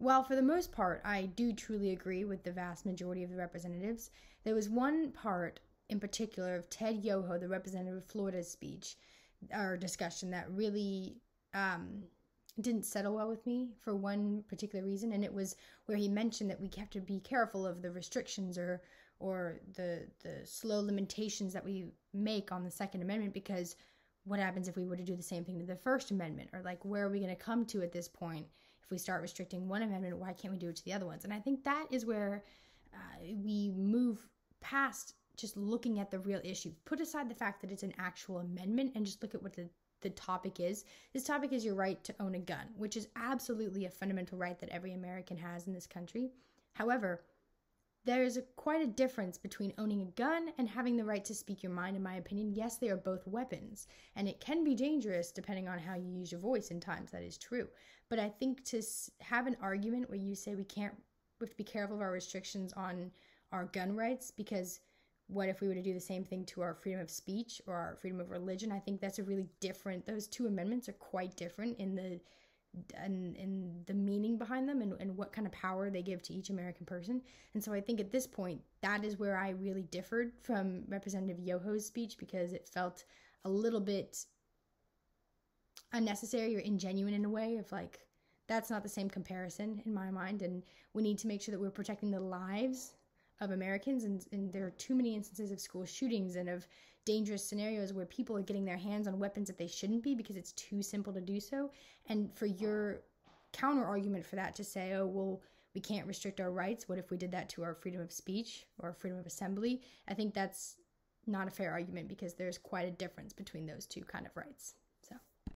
While for the most part I do truly agree with the vast majority of the representatives, there was one part in particular of Ted Yoho, the representative of Florida's speech or discussion that really um, didn't settle well with me for one particular reason, and it was where he mentioned that we have to be careful of the restrictions or or the the slow limitations that we make on the Second Amendment because what happens if we were to do the same thing to the First Amendment or like where are we going to come to at this point? we start restricting one amendment, why can't we do it to the other ones? And I think that is where uh, we move past just looking at the real issue. Put aside the fact that it's an actual amendment and just look at what the the topic is. This topic is your right to own a gun, which is absolutely a fundamental right that every American has in this country. However, there is a, quite a difference between owning a gun and having the right to speak your mind, in my opinion. Yes, they are both weapons, and it can be dangerous depending on how you use your voice in times, that is true. But I think to have an argument where you say we can't, we have to be careful of our restrictions on our gun rights because what if we were to do the same thing to our freedom of speech or our freedom of religion? I think that's a really different, those two amendments are quite different in the and and the meaning behind them and, and what kind of power they give to each American person. And so I think at this point that is where I really differed from Representative Yoho's speech because it felt a little bit unnecessary or ingenuine in a way of like that's not the same comparison in my mind and we need to make sure that we're protecting the lives of Americans and, and there are too many instances of school shootings and of dangerous scenarios where people are getting their hands on weapons that they shouldn't be because it's too simple to do so. And for your counter argument for that to say, oh, well, we can't restrict our rights. What if we did that to our freedom of speech or freedom of assembly? I think that's not a fair argument because there's quite a difference between those two kind of rights.